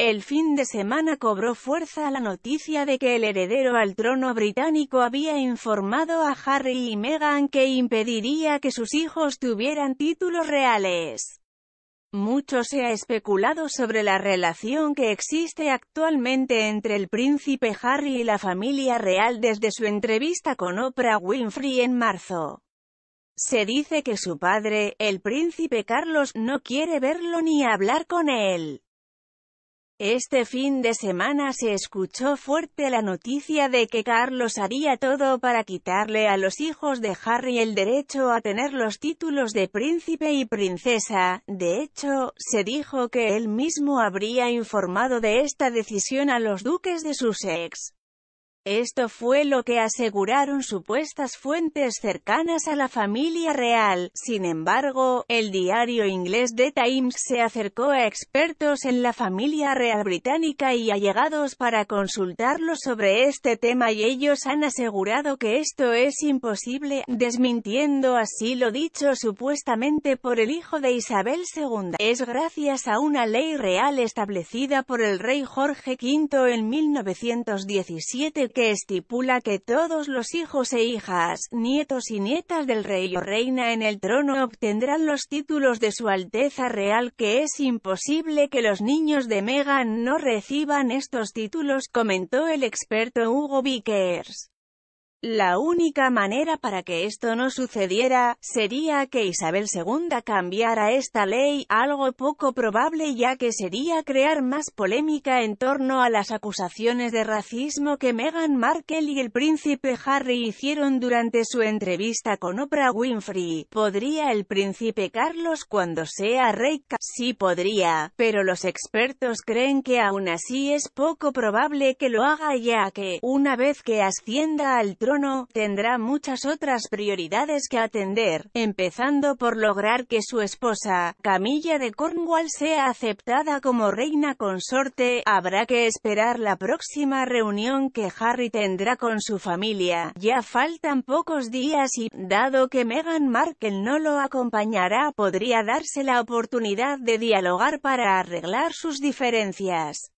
El fin de semana cobró fuerza la noticia de que el heredero al trono británico había informado a Harry y Meghan que impediría que sus hijos tuvieran títulos reales. Mucho se ha especulado sobre la relación que existe actualmente entre el príncipe Harry y la familia real desde su entrevista con Oprah Winfrey en marzo. Se dice que su padre, el príncipe Carlos, no quiere verlo ni hablar con él. Este fin de semana se escuchó fuerte la noticia de que Carlos haría todo para quitarle a los hijos de Harry el derecho a tener los títulos de príncipe y princesa, de hecho, se dijo que él mismo habría informado de esta decisión a los duques de Sussex. Esto fue lo que aseguraron supuestas fuentes cercanas a la familia real. Sin embargo, el diario inglés The Times se acercó a expertos en la familia real británica y allegados para consultarlos sobre este tema y ellos han asegurado que esto es imposible, desmintiendo así lo dicho supuestamente por el hijo de Isabel II. Es gracias a una ley real establecida por el rey Jorge V en 1917 que que estipula que todos los hijos e hijas, nietos y nietas del rey o reina en el trono obtendrán los títulos de su Alteza Real que es imposible que los niños de Meghan no reciban estos títulos, comentó el experto Hugo Vickers. La única manera para que esto no sucediera, sería que Isabel II cambiara esta ley, algo poco probable ya que sería crear más polémica en torno a las acusaciones de racismo que Meghan Markle y el príncipe Harry hicieron durante su entrevista con Oprah Winfrey. ¿Podría el príncipe Carlos cuando sea rey? Sí podría, pero los expertos creen que aún así es poco probable que lo haga ya que, una vez que ascienda al trono, tendrá muchas otras prioridades que atender, empezando por lograr que su esposa, Camilla de Cornwall sea aceptada como reina consorte, habrá que esperar la próxima reunión que Harry tendrá con su familia, ya faltan pocos días y, dado que Meghan Markle no lo acompañará, podría darse la oportunidad de dialogar para arreglar sus diferencias.